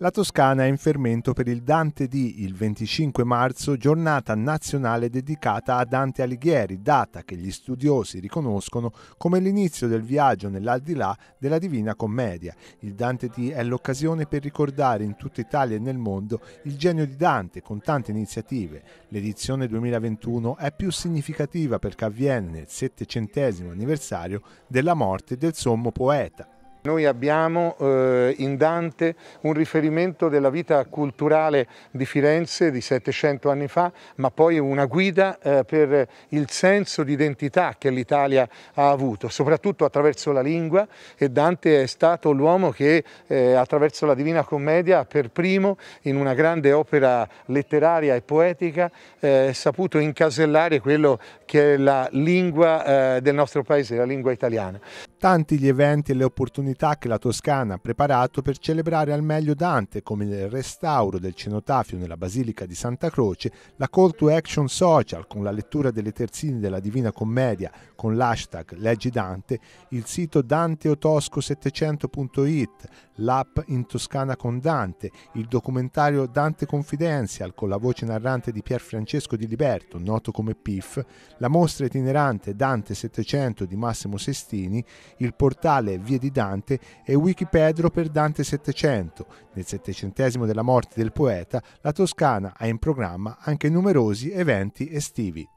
La Toscana è in fermento per il Dante di il 25 marzo, giornata nazionale dedicata a Dante Alighieri, data che gli studiosi riconoscono come l'inizio del viaggio nell'aldilà della Divina Commedia. Il Dante di è l'occasione per ricordare in tutta Italia e nel mondo il genio di Dante con tante iniziative. L'edizione 2021 è più significativa perché avviene il settecentesimo anniversario della morte del sommo poeta. Noi abbiamo eh, in Dante un riferimento della vita culturale di Firenze di 700 anni fa, ma poi una guida eh, per il senso di identità che l'Italia ha avuto, soprattutto attraverso la lingua e Dante è stato l'uomo che eh, attraverso la Divina Commedia per primo in una grande opera letteraria e poetica è eh, saputo incasellare quello che è la lingua eh, del nostro paese, la lingua italiana. Tanti gli eventi e le opportunità che la Toscana ha preparato per celebrare al meglio Dante, come il restauro del cenotafio nella Basilica di Santa Croce, la call to action social con la lettura delle terzine della Divina Commedia con l'hashtag Leggi Dante, il sito danteotosco700.it, l'app in Toscana con Dante, il documentario Dante Confidential con la voce narrante di Pier Francesco di Liberto, noto come PIF, la mostra itinerante Dante 700 di Massimo Sestini, il portale Vie di Dante e Wikipedro per Dante 700. Nel settecentesimo della morte del poeta, la Toscana ha in programma anche numerosi eventi estivi.